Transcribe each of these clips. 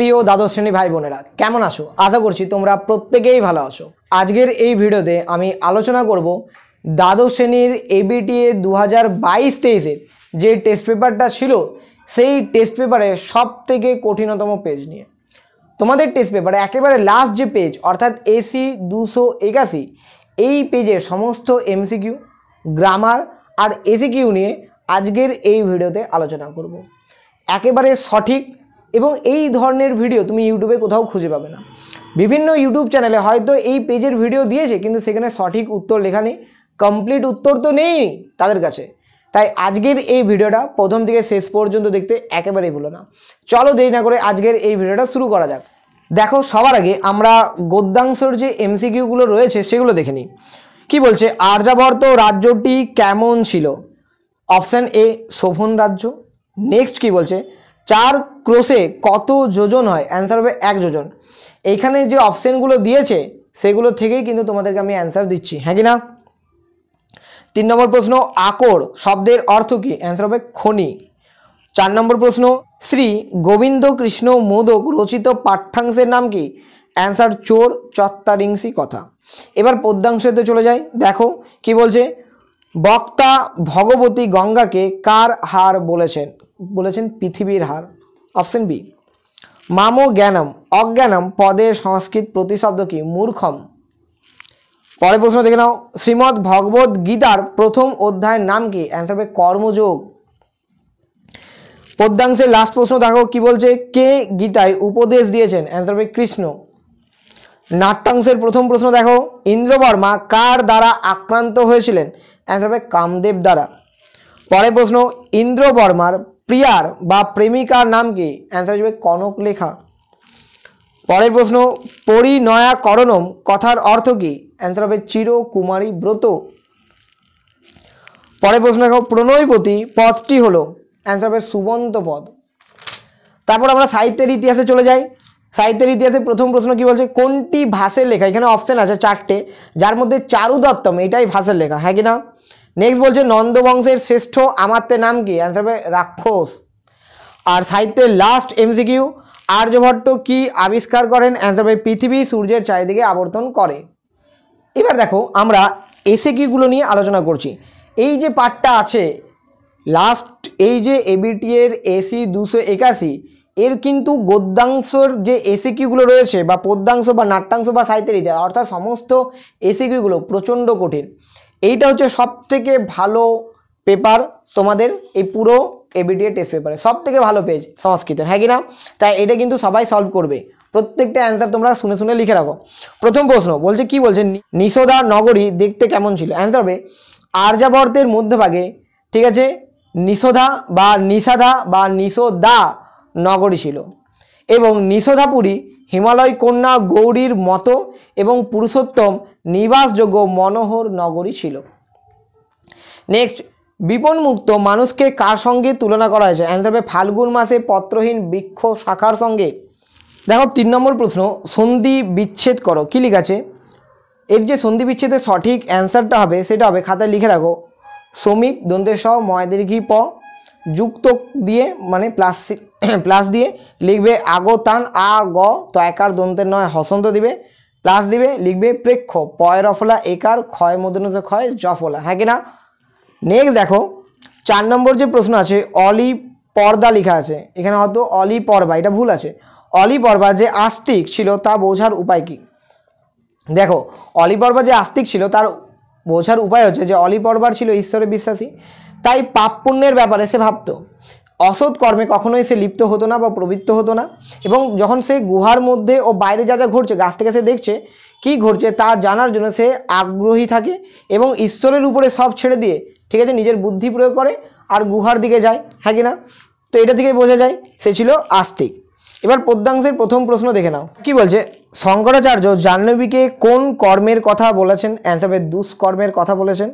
প্রিয় দ্বাদশ শ্রেণী ভাই বোনেরা কেমন আছো আশা করছি তোমরা প্রত্যেকেই ভালো আছো আজকের এই ভিডিওতে আমি আলোচনা করব দ্বাদশ শ্রেণীর এবিটিএ দু হাজার বাইশ তেইশে যে টেস্ট পেপারটা ছিল সেই টেস্ট পেপারে সব থেকে কঠিনতম পেজ নিয়ে তোমাদের টেস্ট পেপারে একেবারে লাস্ট যে পেজ অর্থাৎ এসি দুশো একাশি এই পেজে সমস্ত এমসিকিউ গ্রামার আর এসিকিউ নিয়ে আজকের এই ভিডিওতে আলোচনা করব একেবারে সঠিক এবং এই ধরনের ভিডিও তুমি ইউটিউবে কোথাও খুঁজে পাবে না বিভিন্ন ইউটিউব চ্যানেলে হয়তো এই পেজের ভিডিও দিয়েছে কিন্তু সেখানে সঠিক উত্তর লেখা নেই কমপ্লিট উত্তর তো নেই তাদের কাছে তাই আজকের এই ভিডিওটা প্রথম থেকে শেষ পর্যন্ত দেখতে একেবারেই ভুলো না চলো দেরি না করে আজকের এই ভিডিওটা শুরু করা যাক দেখো সবার আগে আমরা গদ্যাংশর যে এমসিকিউগুলো রয়েছে সেগুলো দেখে নিই কী বলছে আর্যাবর্ত রাজ্যটি কেমন ছিল অপশান এ শোভন রাজ্য নেক্সট কি বলছে চার ক্রোশে কত যোজন হয় অ্যান্সার হবে এক যোজন এখানে যে অপশানগুলো দিয়েছে সেগুলো থেকেই কিন্তু তোমাদেরকে আমি অ্যান্সার দিচ্ছি হ্যাঁ কি না তিন নম্বর প্রশ্ন আকর শব্দের অর্থ কী অ্যান্সার হবে খনি চার নম্বর প্রশ্ন শ্রী গোবিন্দ কৃষ্ণ মোদক রচিত পাঠ্যাংশের নাম কি অ্যান্সার চোর চত্তারিংসি কথা এবার পদ্যাংশতে চলে যাই দেখো কি বলছে বক্তা ভগবতী গঙ্গাকে কার হার বলেছেন বলেছেন পৃথিবীর হার অপশন বি মামো জ্ঞানম অজ্ঞানম পদের সংস্কৃত প্রতিশব্দ কি মূর্খম পরের প্রশ্ন দেখে নাও শ্রীমদ্ ভগবত গীতার প্রথম অধ্যায়ের নাম কি অ্যান্সার হবে কর্মযোগ পদ্যাংশের লাস্ট প্রশ্ন দেখো কি বলছে কে গীতায় উপদেশ দিয়েছেন অ্যান্সার হবে কৃষ্ণ নাট্যাংশের প্রথম প্রশ্ন দেখো ইন্দ্রবর্মা কার দ্বারা আক্রান্ত হয়েছিলেন অ্যান্সার হবে কামদেব দ্বারা পরের প্রশ্ন ইন্দ্রবর্মার প্রিয়ার বা প্রেমিকার নাম কি অ্যান্সার হিসেবে কনক লেখা পরের প্রশ্ন করণম কথার অর্থ কী অ্যান্সার হবে চিরকুমারী ব্রত পরের প্রশ্ন দেখো প্রণয়পতি পদটি হল অ্যান্সার হবে সুবন্ত পদ তারপর আমরা সাহিত্যের ইতিহাসে চলে যাই সাহিত্যের ইতিহাসে প্রথম প্রশ্ন কি বলছে কোনটি ভাষের লেখা এখানে অপশান আছে চারটে যার মধ্যে চারুদত্তম এটাই ভাষের লেখা হ্যাঁ কি না নেক্সট বলছে নন্দবংশের শ্রেষ্ঠ আমাত্যের নাম কি অ্যান্সার হবে রাক্ষস আর সাহিত্যের লাস্ট এমসিকিউ আর্যভট্ট কি আবিষ্কার করেন অ্যান্সার হবে পৃথিবী সূর্যের চারিদিকে আবর্তন করে এবার দেখো আমরা এসে কিগুলো নিয়ে আলোচনা করছি এই যে পার্টটা আছে লাস্ট এই যে এবিটি এর এসি দুশো একাশি এর কিন্তু গদ্যাংশর যে এসিকিউগুলো রয়েছে বা পদ্যাংশ বা নাট্যাংশ বা সাহিত্যের অর্থাৎ সমস্ত এসিকিউগুলো প্রচণ্ড কঠিন এইটা হচ্ছে সবথেকে ভালো পেপার তোমাদের এই পুরো এবিডিএ টেস্ট পেপারে সবথেকে ভালো পেজ সংস্কৃতের হ্যাঁ কি না তাই এটা কিন্তু সবাই সলভ করবে প্রত্যেকটা অ্যান্সার তোমরা শুনে শুনে লিখে রাখো প্রথম প্রশ্ন বলছে কি বলছে নিষোদা নগরী দেখতে কেমন ছিল অ্যান্সার হবে আর্যাবর্তের মধ্যভাগে ঠিক আছে নিষোধা বা নিষাধা বা নিষোদা নগরী ছিল এবং নিষোধাপুরী হিমালয় কন্যা গৌরীর মতো এবং পুরুষোত্তম নিবাসযোগ্য মনোহর নগরী ছিল নেক্সট বিপণমুক্ত মানুষকে কার সঙ্গে তুলনা করা হয়েছে অ্যান্সার হবে ফাল্গুন মাসে পত্রহীন বৃক্ষ শাখার সঙ্গে দেখো তিন নম্বর প্রশ্ন সন্ধি বিচ্ছেদ করো কী লিখাছে এর যে সন্ধি বিচ্ছেদের সঠিক অ্যান্সারটা হবে সেটা হবে খাতায় লিখে রাখো সমীপ দন্তেশ ময়দের ঘি প যুক্ত দিয়ে মানে প্লাস প্লাস দিয়ে লিখবে আগতান আ গ তো একার দন্তের নয় হসন্ত দিবে প্লাস দিবে লিখবে প্রেক্ষ পয় রফলা একার ক্ষয় মদনজ ক্ষয় জফলা হ্যাঁ কি না নেক্সট দেখো চার নম্বর যে প্রশ্ন আছে অলি পর্দা লেখা আছে এখানে হয়তো অলি পর্বা এটা ভুল আছে অলি পর্বা যে আস্তিক ছিল তা বোঝার উপায় কি দেখো অলি পর্বা যে আস্তিক ছিল তার বোঝার উপায় হচ্ছে যে অলি পর্বার ছিল ঈশ্বরে বিশ্বাসী তাই পাপ পুণ্যের ব্যাপারে সে ভাবত অসৎ কর্মে কখনোই সে লিপ্ত হতো না বা প্রবৃত্ত হতো না এবং যখন সে গুহার মধ্যে ও বাইরে যা যা ঘটছে গাছ থেকে সে দেখছে কি ঘটছে তা জানার জন্য সে আগ্রহী থাকে এবং ঈশ্বরের উপরে সব ছেড়ে দিয়ে ঠিক আছে নিজের বুদ্ধি প্রয়োগ করে আর গুহার দিকে যায় হ্যাঁ কি না তো এটা থেকে বোঝা যায় সে ছিল আস্তিক এবার পদ্মাংশের প্রথম প্রশ্ন দেখে নাও কি বলছে শঙ্করাচার্য জাহ্নবীকে কোন কর্মের কথা বলেছেন অ্যান্সার দুষ্কর্মের কথা বলেছেন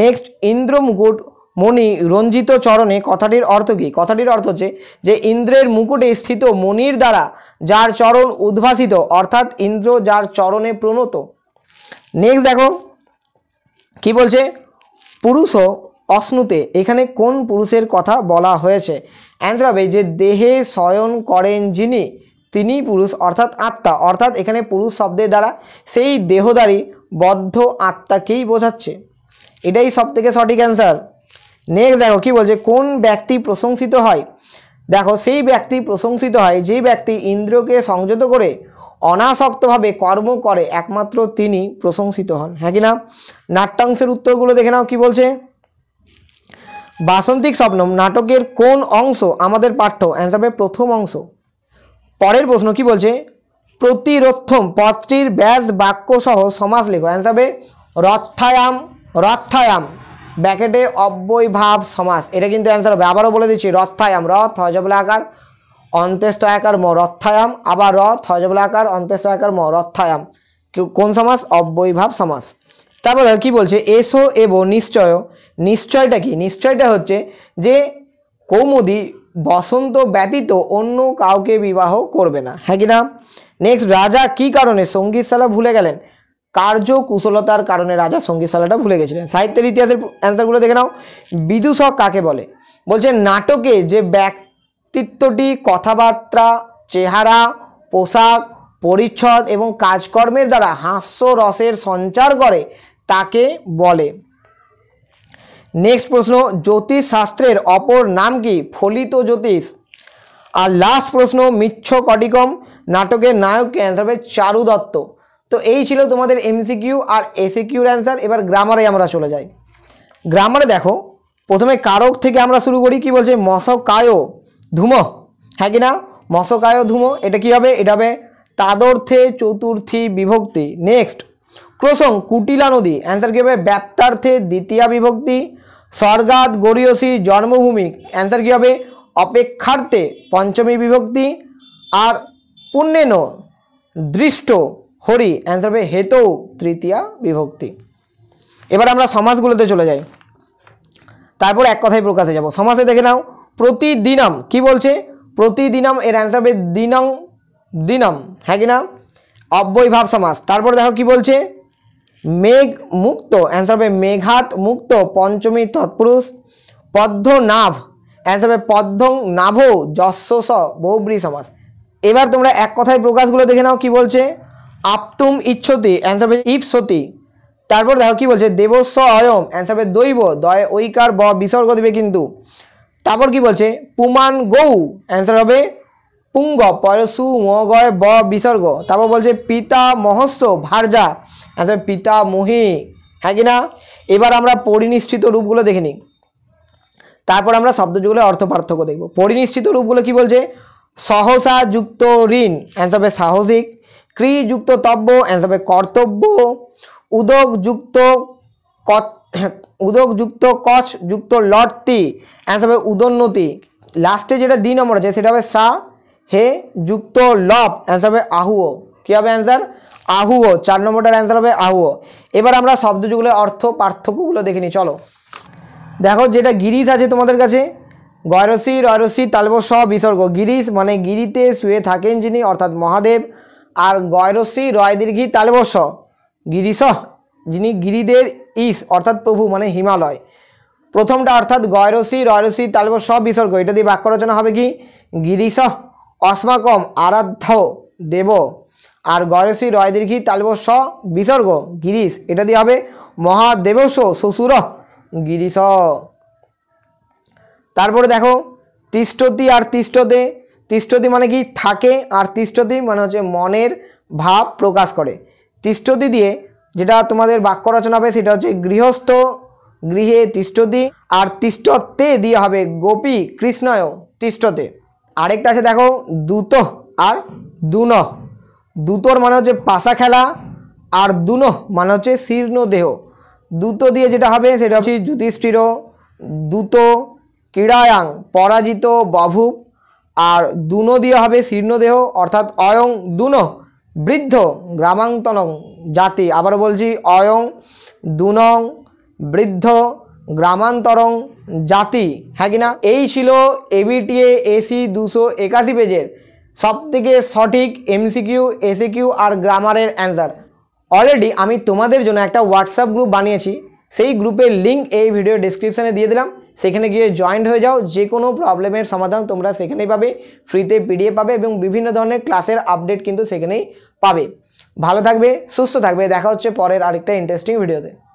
নেক্সট ইন্দ্র মুকুট মণি রঞ্জিত চরণে কথাটির অর্থ কী কথাটির অর্থ হচ্ছে যে ইন্দ্রের মুকুটে স্থিত মণির দ্বারা যার চরণ উদ্ভাসিত অর্থাৎ ইন্দ্র যার চরণে প্রণত নেক্সট দেখো কি বলছে পুরুষ অশ্নুতে এখানে কোন পুরুষের কথা বলা হয়েছে অ্যান্সার হবে যে দেহে শয়ন করেন যিনি তিনি পুরুষ অর্থাৎ আত্মা অর্থাৎ এখানে পুরুষ শব্দের দ্বারা সেই দেহদারী বদ্ধ আত্মাকেই বোঝাচ্ছে এটাই সবথেকে সঠিক অ্যান্সার নেক্সট দেখো কি বলছে কোন ব্যক্তি প্রশংসিত হয় দেখো সেই ব্যক্তি প্রশংসিত হয় যে ব্যক্তি ইন্দ্রকে সংযত করে অনাসক্তভাবে কর্ম করে একমাত্র তিনি প্রশংসিত হন হ্যাঁ কি না নাট্যাংশের উত্তরগুলো দেখে নাও কি বলছে বাসন্তিক স্বপ্নম নাটকের কোন অংশ আমাদের পাঠ্য অ্যান্সার পাবে প্রথম অংশ পরের প্রশ্ন কি বলছে প্রতিরথম পদটির ব্যাস বাক্য সহ সমাজ লেখো অ্যান্সার পাবে রথায়াম রথায়াম ব্যাকেটে অব্যয়ভাব সমাস এটা কিন্তু অ্যান্সার হবে আবারও বলে দিচ্ছি রথায়াম রথ হজবলা আকার অন্ত্যেষ্ট আকার ম রথায়াম আবার রথ হজবলা আকার অন্ত্যেষ্ট আকার ম রথায়াম কোন সমাস অব্যয়ভাব সমাস তারপরে কি বলছে এসো এব নিশ্চয় নিশ্চয়টা কি নিশ্চয়টা হচ্ছে যে কৌমুদি বসন্ত ব্যতীত অন্য কাউকে বিবাহ করবে না হ্যাঁ কি না নেক্সট রাজা কি কারণে সঙ্গীতশালা ভুলে গেলেন কার্যকুশলতার কারণে রাজা সঙ্গীতশালাটা ভুলে গেছিলেন সাহিত্যের ইতিহাসের অ্যান্সারগুলো দেখে নাও বিদুষক কাকে বলে বলছে নাটকে যে ব্যক্তিত্বটি কথাবার্তা চেহারা পোশাক পরিচ্ছদ এবং কাজকর্মের দ্বারা হাস্য রসের সঞ্চার করে তাকে বলে নেক্সট প্রশ্ন জ্যোতিষশাস্ত্রের অপর নাম কি ফলিত জ্যোতিষ আর লাস্ট প্রশ্ন মিচ্ছ কটিকম নাটকের নায়ক অ্যান্সার হবে চারু দত্ত তো এই ছিল তোমাদের এমসিকিউ আর এসিকিউর অ্যান্সার এবার গ্রামারে আমরা চলে যাই গ্রামারে দেখো প্রথমে কারক থেকে আমরা শুরু করি কি বলছে মশকায় ধুম হ্যাঁ কি না মশকায় ধুম এটা কি হবে এটা হবে তাদর্থে চতুর্থী বিভক্তি নেক্সট ক্রসং কুটিলা নদী অ্যান্সার কী হবে ব্যাপ্তার্থে দ্বিতীয়া বিভক্তি স্বর্গাত গরিয়সী জন্মভূমি অ্যান্সার কী হবে অপেক্ষার্থে পঞ্চমী বিভক্তি আর পুণ্যেন দৃষ্ট হরি অ্যান্সার হবে হেতৌ তৃতীয়া বিভক্তি এবার আমরা সমাজগুলোতে চলে যাই তারপর এক কথায় প্রকাশে যাব সমাজে দেখে নাও প্রতিদিনম কি বলছে প্রতিদিনম এর অ্যান্সার হবে দিনং দিনম হ্যাঁ কি না অব্যয়ভাব সমাস তারপর দেখো কি বলছে মেঘ মুক্ত অ্যান্সার হবে মেঘাত মুক্ত পঞ্চমী তৎপুরুষ পদ্ম নাভ অ্যান্সার হবে পদ্মং নাভ স বহুব্রী সমাস এবার তোমরা এক কথায় প্রকাশগুলো দেখে নাও কি বলছে আপতুম ইচ্ছতি অ্যান্সার হবে ইপসতি তারপর দেখো কি বলছে দেবস্ব অয়ম অ্যান্সার হবে দৈব দয় ঐকার ব বিসর্গ দেবে কিন্তু তারপর কি বলছে পুমান গৌ অ্যান্সার হবে পুঙ্গ পরশু মগয় ব বিসর্গ তারপর বলছে পিতা মহস্য ভারজা অ্যান্সার পিতা মোহি হ্যাঁ কি না এবার আমরা পরিনিষ্ঠিত রূপগুলো দেখে নিই তারপর আমরা শব্দযুগলের অর্থ পার্থক্য দেখব পরিনিষ্ঠিত রূপগুলো কি বলছে সহসা যুক্ত ঋণ অ্যান্সার হবে সাহসিক ক্রিযুক্ত তব্য অ্যান্সার হবে কর্তব্য উদকযুক্ত হ্যাঁ, উদকযুক্ত কচ যুক্ত লটতি অ্যান্সার হবে উদোন্নতি লাস্টে যেটা দুই নম্বর আছে সেটা হবে সা হে যুক্ত লব অ্যান্সার হবে আহুও কী হবে অ্যান্সার আহুও চার নম্বরটার অ্যান্সার হবে আহুও এবার আমরা শব্দযুগলের অর্থ পার্থক্যগুলো দেখে নিই চলো দেখো যেটা গিরিশ আছে তোমাদের কাছে গয়রসি রয়রসি তালব স বিসর্গ গিরিশ মানে গিরিতে শুয়ে থাকেন যিনি অর্থাৎ মহাদেব আর গয়রসি রয় দীর্ঘি বস গিরিশ যিনি গিরিদের ইস অর্থাৎ প্রভু মানে হিমালয় প্রথমটা অর্থাৎ গয়রসি রয়রসি তালে বস বিসর্গ এটা দিয়ে বাক্য রচনা হবে কি গিরিস অস্মাকম আরাধ্য দেব আর গয়রসি রয় দীর্ঘি তালে স বিসর্গ গিরিশ এটা দিয়ে হবে মহাদেবস শ্বশুর গিরিশ তারপরে দেখো তিষ্টতি আর তিষ্টতে তিষ্ঠতি মানে কি থাকে আর তিষ্ঠতি মানে হচ্ছে মনের ভাব প্রকাশ করে তিষ্ঠতি দিয়ে যেটা তোমাদের বাক্য রচনা হবে সেটা হচ্ছে গৃহস্থ গৃহে তিষ্ঠতি আর তিষ্টত্বে দিয়ে হবে গোপী কৃষ্ণয় তিষ্ঠতে আরেকটা আছে দেখো দূত আর দুন দুতর মানে হচ্ছে পাশা খেলা আর দুন মানে হচ্ছে শীর্ণ দেহ দূত দিয়ে যেটা হবে সেটা হচ্ছে যুধিষ্ঠির দূত ক্রীড়ায়াং পরাজিত বভূপ আর দুনো দিয়ে হবে শীর্ণদেহ অর্থাৎ অয়ং দুনো বৃদ্ধ গ্রামান্তনং জাতি আবার বলছি অয়ং দুনং বৃদ্ধ গ্রামান্তরং জাতি হ্যাঁ কি না এই ছিল এবিটিএ এসি দুশো একাশি পেজের সবথেকে সঠিক এমসিকিউ এসিকিউ আর গ্রামারের অ্যান্সার অলরেডি আমি তোমাদের জন্য একটা হোয়াটসঅ্যাপ গ্রুপ বানিয়েছি সেই গ্রুপের লিঙ্ক এই ভিডিও ডিসক্রিপশানে দিয়ে দিলাম সেখানে গিয়ে জয়েন্ট হয়ে যাও যে কোনো প্রবলেমের সমাধান তোমরা সেখানেই পাবে ফ্রিতে পিডিএ পাবে এবং বিভিন্ন ধরনের ক্লাসের আপডেট কিন্তু সেখানেই পাবে ভালো থাকবে সুস্থ থাকবে দেখা হচ্ছে পরের আরেকটা ইন্টারেস্টিং ভিডিওতে